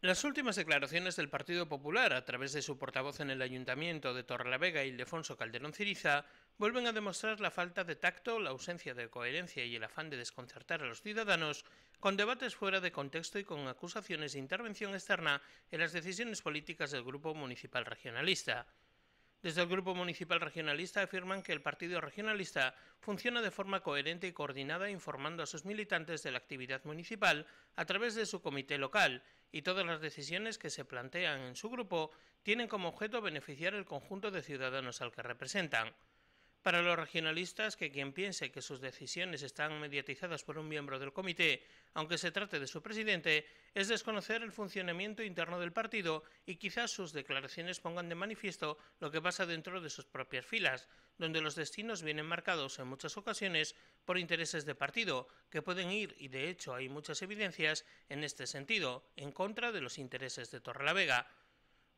Las últimas declaraciones del Partido Popular a través de su portavoz en el Ayuntamiento de Torrelavega, Ildefonso Calderón Ciriza, vuelven a demostrar la falta de tacto, la ausencia de coherencia y el afán de desconcertar a los ciudadanos con debates fuera de contexto y con acusaciones de intervención externa en las decisiones políticas del Grupo Municipal Regionalista. Desde el Grupo Municipal Regionalista afirman que el Partido Regionalista funciona de forma coherente y coordinada informando a sus militantes de la actividad municipal a través de su comité local y todas las decisiones que se plantean en su grupo tienen como objeto beneficiar el conjunto de ciudadanos al que representan. Para los regionalistas, que quien piense que sus decisiones están mediatizadas por un miembro del comité, aunque se trate de su presidente, es desconocer el funcionamiento interno del partido y quizás sus declaraciones pongan de manifiesto lo que pasa dentro de sus propias filas, donde los destinos vienen marcados en muchas ocasiones por intereses de partido, que pueden ir, y de hecho hay muchas evidencias en este sentido, en contra de los intereses de Torrelavega.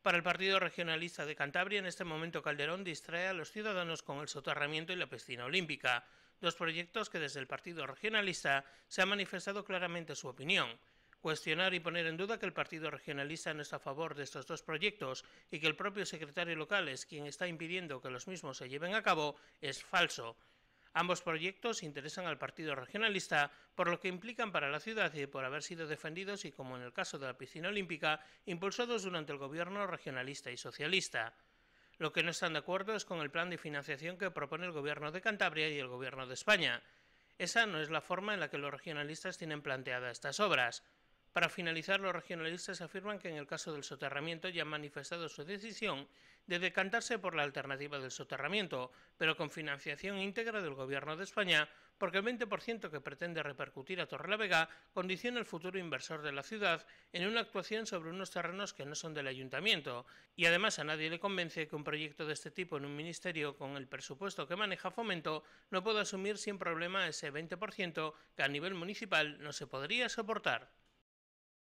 Para el Partido Regionalista de Cantabria, en este momento Calderón distrae a los ciudadanos con el soterramiento y la piscina olímpica, dos proyectos que desde el Partido Regionalista se ha manifestado claramente su opinión. Cuestionar y poner en duda que el Partido Regionalista no está a favor de estos dos proyectos y que el propio secretario local es quien está impidiendo que los mismos se lleven a cabo es falso. Ambos proyectos interesan al Partido Regionalista por lo que implican para la ciudad y por haber sido defendidos y, como en el caso de la piscina olímpica, impulsados durante el gobierno regionalista y socialista. Lo que no están de acuerdo es con el plan de financiación que propone el Gobierno de Cantabria y el Gobierno de España. Esa no es la forma en la que los regionalistas tienen planteadas estas obras. Para finalizar, los regionalistas afirman que en el caso del soterramiento ya han manifestado su decisión de decantarse por la alternativa del soterramiento, pero con financiación íntegra del Gobierno de España, porque el 20% que pretende repercutir a Torrelavega condiciona el futuro inversor de la ciudad en una actuación sobre unos terrenos que no son del ayuntamiento, y además a nadie le convence que un proyecto de este tipo en un ministerio con el presupuesto que maneja Fomento no pueda asumir sin problema ese 20% que a nivel municipal no se podría soportar.